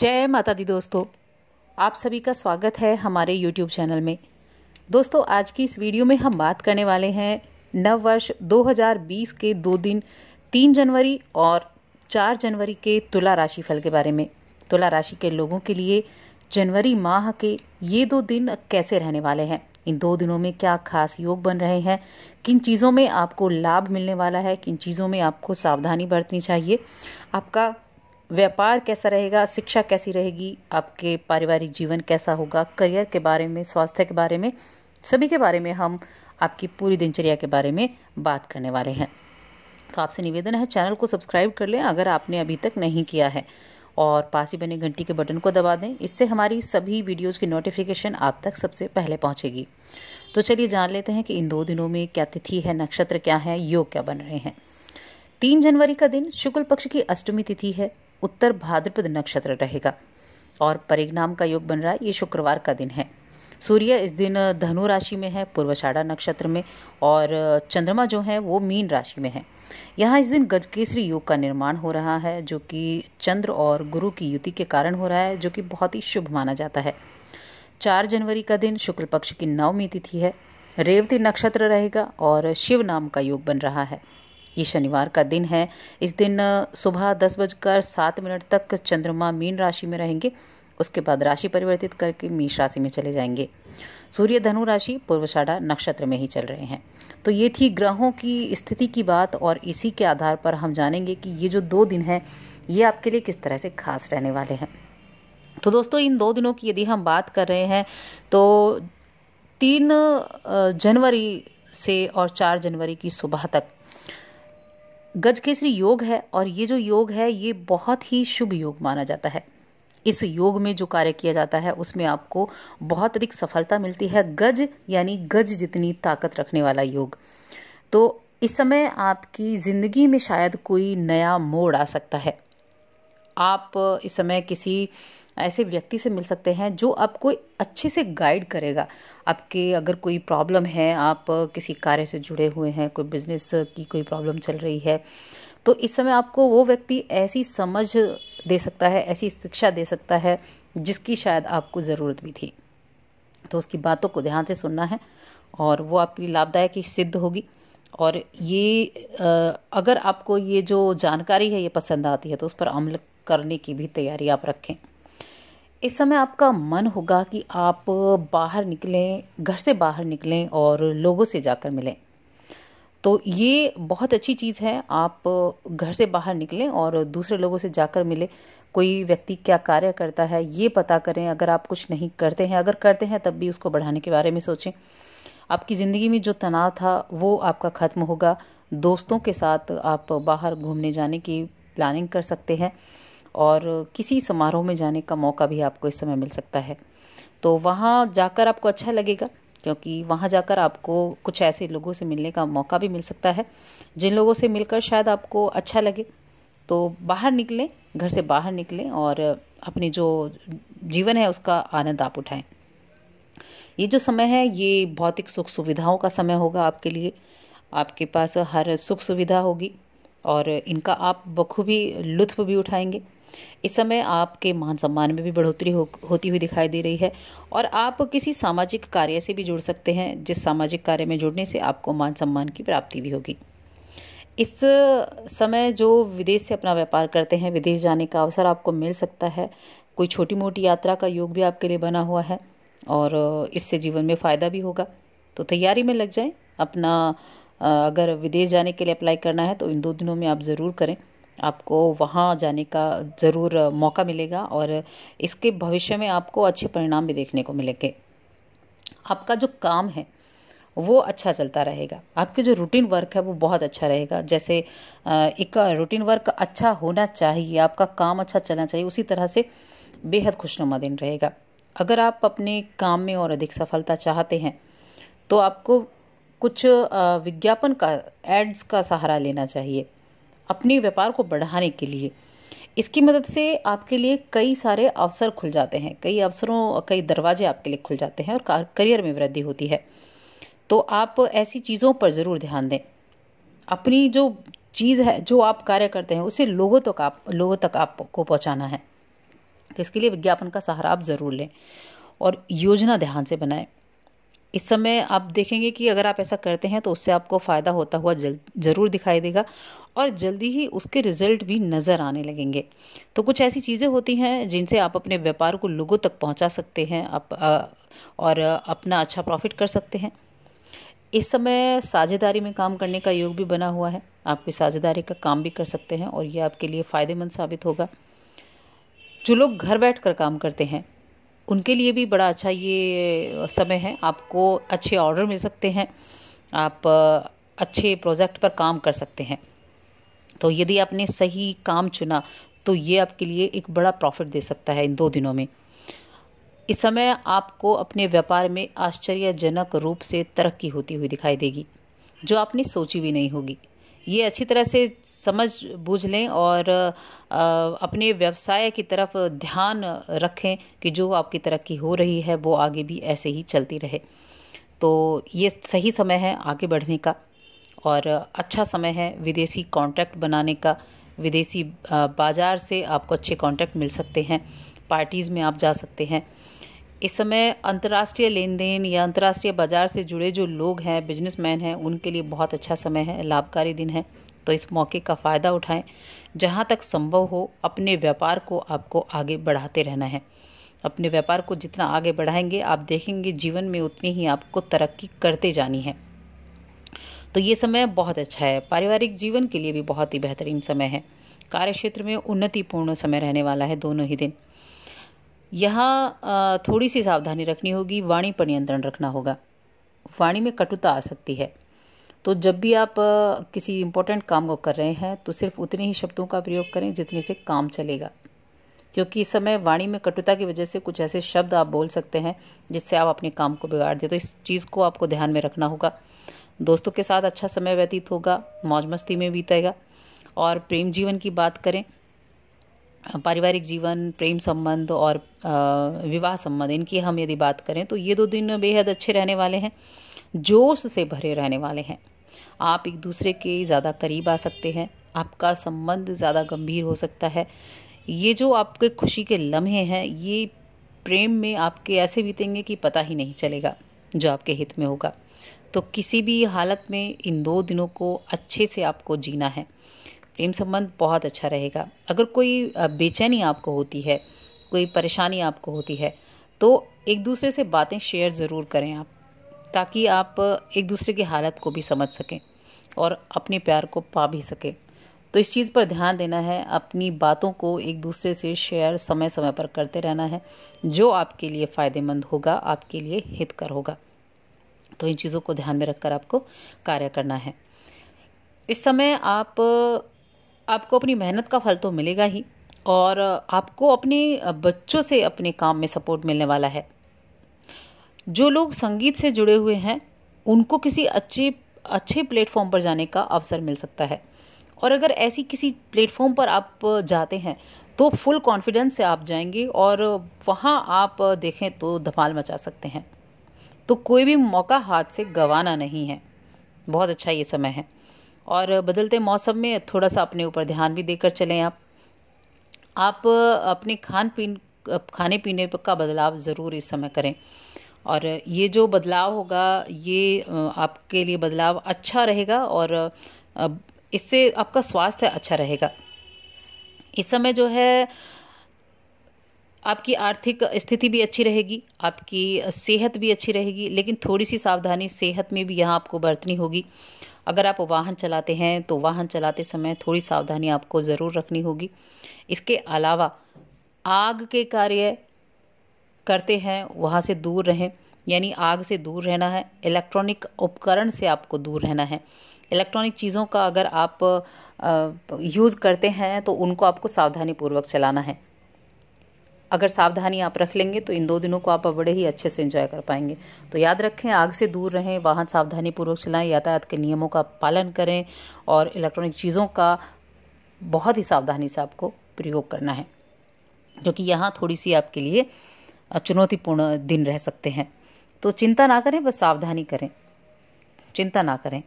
जय माता दी दोस्तों आप सभी का स्वागत है हमारे YouTube चैनल में दोस्तों आज की इस वीडियो में हम बात करने वाले हैं नव वर्ष 2020 के दो दिन 3 जनवरी और 4 जनवरी के तुला राशि फल के बारे में तुला राशि के लोगों के लिए जनवरी माह के ये दो दिन कैसे रहने वाले हैं इन दो दिनों में क्या खास योग बन रहे हैं किन चीज़ों में आपको लाभ मिलने वाला है किन चीज़ों में आपको सावधानी बरतनी चाहिए आपका व्यापार कैसा रहेगा शिक्षा कैसी रहेगी आपके पारिवारिक जीवन कैसा होगा करियर के बारे में स्वास्थ्य के बारे में सभी के बारे में हम आपकी पूरी दिनचर्या के बारे में बात करने वाले हैं तो आपसे निवेदन है चैनल को सब्सक्राइब कर लें अगर आपने अभी तक नहीं किया है और पास ही बने घंटी के बटन को दबा दें इससे हमारी सभी वीडियोस की नोटिफिकेशन आप तक सबसे पहले पहुंचेगी तो चलिए जान लेते हैं कि इन दो दिनों में क्या तिथि है नक्षत्र क्या है योग क्या बन रहे हैं तीन जनवरी का दिन शुक्ल पक्ष की अष्टमी तिथि है उत्तर भाद्रपद नक्षत्र रहेगा और परिणाम का योग बन रहा है ये शुक्रवार का दिन है सूर्य इस दिन धनु राशि में है पूर्वशाढ़ा नक्षत्र में और चंद्रमा जो है वो मीन राशि में है यहाँ इस दिन गजकेसरी योग का निर्माण हो रहा है जो कि चंद्र और गुरु की युति के कारण हो रहा है जो कि बहुत ही शुभ माना जाता है चार जनवरी का दिन शुक्ल पक्ष की नवमी तिथि है रेवती नक्षत्र रहेगा और शिव नाम का योग बन रहा है ये शनिवार का दिन है इस दिन सुबह दस बजकर सात मिनट तक चंद्रमा मीन राशि में रहेंगे उसके बाद राशि परिवर्तित करके मेष राशि में चले जाएंगे सूर्य धनु राशि पूर्वशाढ़ा नक्षत्र में ही चल रहे हैं तो ये थी ग्रहों की स्थिति की बात और इसी के आधार पर हम जानेंगे कि ये जो दो दिन हैं ये आपके लिए किस तरह से खास रहने वाले हैं तो दोस्तों इन दो दिनों की यदि हम बात कर रहे हैं तो तीन जनवरी से और चार जनवरी की सुबह तक गज केसरी योग है और ये जो योग है ये बहुत ही शुभ योग माना जाता है इस योग में जो कार्य किया जाता है उसमें आपको बहुत अधिक सफलता मिलती है गज यानी गज जितनी ताकत रखने वाला योग तो इस समय आपकी ज़िंदगी में शायद कोई नया मोड़ आ सकता है आप इस समय किसी ऐसे व्यक्ति से मिल सकते हैं जो आपको अच्छे से गाइड करेगा आपके अगर कोई प्रॉब्लम है आप किसी कार्य से जुड़े हुए हैं कोई बिजनेस की कोई प्रॉब्लम चल रही है तो इस समय आपको वो व्यक्ति ऐसी समझ दे सकता है ऐसी शिक्षा दे सकता है जिसकी शायद आपको ज़रूरत भी थी तो उसकी बातों को ध्यान से सुनना है और वो आपके लिए लाभदायक ही सिद्ध होगी और ये अगर आपको ये जो जानकारी है ये पसंद आती है तो उस पर अमल करने की भी तैयारी आप रखें इस समय आपका मन होगा कि आप बाहर निकलें घर से बाहर निकलें और लोगों से जाकर मिलें तो ये बहुत अच्छी चीज़ है आप घर से बाहर निकलें और दूसरे लोगों से जाकर मिलें कोई व्यक्ति क्या कार्य करता है ये पता करें अगर आप कुछ नहीं करते हैं अगर करते हैं तब भी उसको बढ़ाने के बारे में सोचें आपकी ज़िंदगी में जो तनाव था वो आपका ख़त्म होगा दोस्तों के साथ आप बाहर घूमने जाने की प्लानिंग कर सकते हैं और किसी समारोह में जाने का मौका भी आपको इस समय मिल सकता है तो वहाँ जाकर आपको अच्छा लगेगा क्योंकि वहाँ जाकर आपको कुछ ऐसे लोगों से मिलने का मौका भी मिल सकता है जिन लोगों से मिलकर शायद आपको अच्छा लगे तो बाहर निकलें घर से बाहर निकलें और अपनी जो जीवन है उसका आनंद आप उठाएं ये जो समय है ये भौतिक सुख सुविधाओं का समय होगा आपके लिए आपके पास हर सुख सुविधा होगी और इनका आप बखूबी लुत्फ भी उठाएंगे इस समय आपके मान सम्मान में भी बढ़ोतरी हो, होती हुई दिखाई दे रही है और आप किसी सामाजिक कार्य से भी जुड़ सकते हैं जिस सामाजिक कार्य में जुड़ने से आपको मान सम्मान की प्राप्ति भी होगी इस समय जो विदेश से अपना व्यापार करते हैं विदेश जाने का अवसर आपको मिल सकता है कोई छोटी मोटी यात्रा का योग भी आपके लिए बना हुआ है और इससे जीवन में फ़ायदा भी होगा तो तैयारी में लग जाए अपना अगर विदेश जाने के लिए अप्लाई करना है तो इन दो दिनों में आप ज़रूर करें आपको वहाँ जाने का ज़रूर मौका मिलेगा और इसके भविष्य में आपको अच्छे परिणाम भी देखने को मिलेंगे आपका जो काम है वो अच्छा चलता रहेगा आपके जो रूटीन वर्क है वो बहुत अच्छा रहेगा जैसे एक रूटीन वर्क अच्छा होना चाहिए आपका काम अच्छा चलना चाहिए उसी तरह से बेहद खुशनुमा दिन रहेगा अगर आप अपने काम में और अधिक सफलता चाहते हैं तो आपको कुछ विज्ञापन का एड्स का सहारा लेना चाहिए अपने व्यापार को बढ़ाने के लिए इसकी मदद से आपके लिए कई सारे अवसर खुल जाते हैं कई अवसरों कई दरवाजे आपके लिए खुल जाते हैं और करियर में वृद्धि होती है तो आप ऐसी चीज़ों पर ज़रूर ध्यान दें अपनी जो चीज़ है जो आप कार्य करते हैं उसे लोगों तक तो आप लोगों तक आपको पहुंचाना है तो इसके लिए विज्ञापन का सहारा आप ज़रूर लें और योजना ध्यान से बनाएं इस समय आप देखेंगे कि अगर आप ऐसा करते हैं तो उससे आपको फ़ायदा होता हुआ ज़रूर दिखाई देगा और जल्दी ही उसके रिजल्ट भी नज़र आने लगेंगे तो कुछ ऐसी चीज़ें होती हैं जिनसे आप अपने व्यापार को लोगों तक पहुंचा सकते हैं आप और अपना अच्छा प्रॉफिट कर सकते हैं इस समय साझेदारी में काम करने का योग भी बना हुआ है आप कोई साझेदारी का काम भी कर सकते हैं और ये आपके लिए फ़ायदेमंद साबित होगा जो लोग घर बैठ कर काम करते हैं उनके लिए भी बड़ा अच्छा ये समय है आपको अच्छे ऑर्डर मिल सकते हैं आप अच्छे प्रोजेक्ट पर काम कर सकते हैं तो यदि आपने सही काम चुना तो ये आपके लिए एक बड़ा प्रॉफिट दे सकता है इन दो दिनों में इस समय आपको अपने व्यापार में आश्चर्यजनक रूप से तरक्की होती हुई दिखाई देगी जो आपने सोची भी नहीं होगी ये अच्छी तरह से समझ बूझ लें और अपने व्यवसाय की तरफ ध्यान रखें कि जो आपकी तरक्की हो रही है वो आगे भी ऐसे ही चलती रहे तो ये सही समय है आगे बढ़ने का और अच्छा समय है विदेशी कॉन्ट्रैक्ट बनाने का विदेशी बाज़ार से आपको अच्छे कॉन्ट्रैक्ट मिल सकते हैं पार्टीज़ में आप जा सकते हैं इस समय अंतर्राष्ट्रीय लेन देन या अंतर्राष्ट्रीय बाज़ार से जुड़े जो लोग हैं बिजनेसमैन हैं उनके लिए बहुत अच्छा समय है लाभकारी दिन है तो इस मौके का फ़ायदा उठाएं जहाँ तक संभव हो अपने व्यापार को आपको आगे बढ़ाते रहना है अपने व्यापार को जितना आगे बढ़ाएंगे आप देखेंगे जीवन में उतनी ही आपको तरक्की करते जानी है तो ये समय बहुत अच्छा है पारिवारिक जीवन के लिए भी बहुत ही बेहतरीन समय है कार्य क्षेत्र में उन्नतिपूर्ण समय रहने वाला है दोनों ही दिन यहाँ थोड़ी सी सावधानी रखनी होगी वाणी पर नियंत्रण रखना होगा वाणी में कटुता आ सकती है तो जब भी आप किसी इम्पोर्टेंट काम को कर रहे हैं तो सिर्फ उतने ही शब्दों का प्रयोग करें जितने से काम चलेगा क्योंकि इस समय वाणी में कटुता की वजह से कुछ ऐसे शब्द आप बोल सकते हैं जिससे आप अपने काम को बिगाड़ दें तो इस चीज़ को आपको ध्यान में रखना होगा दोस्तों के साथ अच्छा समय व्यतीत होगा मौज मस्ती में बीतेगा और प्रेम जीवन की बात करें पारिवारिक जीवन प्रेम संबंध और विवाह संबंध इनकी हम यदि बात करें तो ये दो दिन बेहद अच्छे रहने वाले हैं जोश से भरे रहने वाले हैं आप एक दूसरे के ज़्यादा करीब आ सकते हैं आपका संबंध ज़्यादा गंभीर हो सकता है ये जो आपके खुशी के लम्हे हैं ये प्रेम में आपके ऐसे बीतेंगे कि पता ही नहीं चलेगा जो आपके हित में होगा तो किसी भी हालत में इन दो दिनों को अच्छे से आपको जीना है प्रेम संबंध बहुत अच्छा रहेगा अगर कोई बेचैनी आपको होती है कोई परेशानी आपको होती है तो एक दूसरे से बातें शेयर ज़रूर करें आप ताकि आप एक दूसरे की हालत को भी समझ सकें और अपने प्यार को पा भी सकें तो इस चीज़ पर ध्यान देना है अपनी बातों को एक दूसरे से शेयर समय समय पर करते रहना है जो आपके लिए फ़ायदेमंद होगा आपके लिए हितकर होगा तो इन चीज़ों को ध्यान में रखकर आपको कार्य करना है इस समय आप आपको अपनी मेहनत का फल तो मिलेगा ही और आपको अपने बच्चों से अपने काम में सपोर्ट मिलने वाला है जो लोग संगीत से जुड़े हुए हैं उनको किसी अच्छे अच्छे प्लेटफॉर्म पर जाने का अवसर मिल सकता है और अगर ऐसी किसी प्लेटफॉर्म पर आप जाते हैं तो फुल कॉन्फिडेंस से आप जाएंगे और वहाँ आप देखें तो धमाल मचा सकते हैं तो कोई भी मौका हाथ से गंवाना नहीं है बहुत अच्छा ये समय है और बदलते मौसम में थोड़ा सा अपने ऊपर ध्यान भी देकर चलें आप आप अपने खान पीन खाने पीने का बदलाव ज़रूर इस समय करें और ये जो बदलाव होगा ये आपके लिए बदलाव अच्छा रहेगा और इससे आपका स्वास्थ्य अच्छा रहेगा इस समय जो है आपकी आर्थिक स्थिति भी अच्छी रहेगी आपकी सेहत भी अच्छी रहेगी लेकिन थोड़ी सी सावधानी सेहत में भी यहाँ आपको बरतनी होगी अगर आप वाहन चलाते हैं तो वाहन चलाते समय थोड़ी सावधानी आपको ज़रूर रखनी होगी इसके अलावा आग के कार्य करते हैं वहाँ से दूर रहें यानी आग से दूर रहना है इलेक्ट्रॉनिक उपकरण से आपको दूर रहना है इलेक्ट्रॉनिक चीज़ों का अगर आप यूज़ करते हैं तो उनको आपको सावधानी पूर्वक चलाना है अगर सावधानी आप रख लेंगे तो इन दो दिनों को आप बड़े ही अच्छे से इंजॉय कर पाएंगे तो याद रखें आग से दूर रहें वाहन सावधानी पूर्वक चलाएं यातायात के नियमों का पालन करें और इलेक्ट्रॉनिक चीज़ों का बहुत ही सावधानी से आपको प्रयोग करना है क्योंकि यहाँ थोड़ी सी आपके लिए चुनौतीपूर्ण दिन रह सकते हैं तो चिंता ना करें बस सावधानी करें चिंता ना करें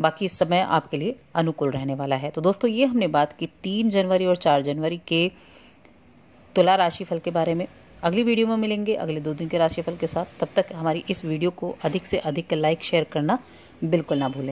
बाकी इस समय आपके लिए अनुकूल रहने वाला है तो दोस्तों ये हमने बात की तीन जनवरी और चार जनवरी के तुला तो राशिफल के बारे में अगली वीडियो में मिलेंगे अगले दो दिन के राशिफल के साथ तब तक हमारी इस वीडियो को अधिक से अधिक लाइक शेयर करना बिल्कुल ना भूलें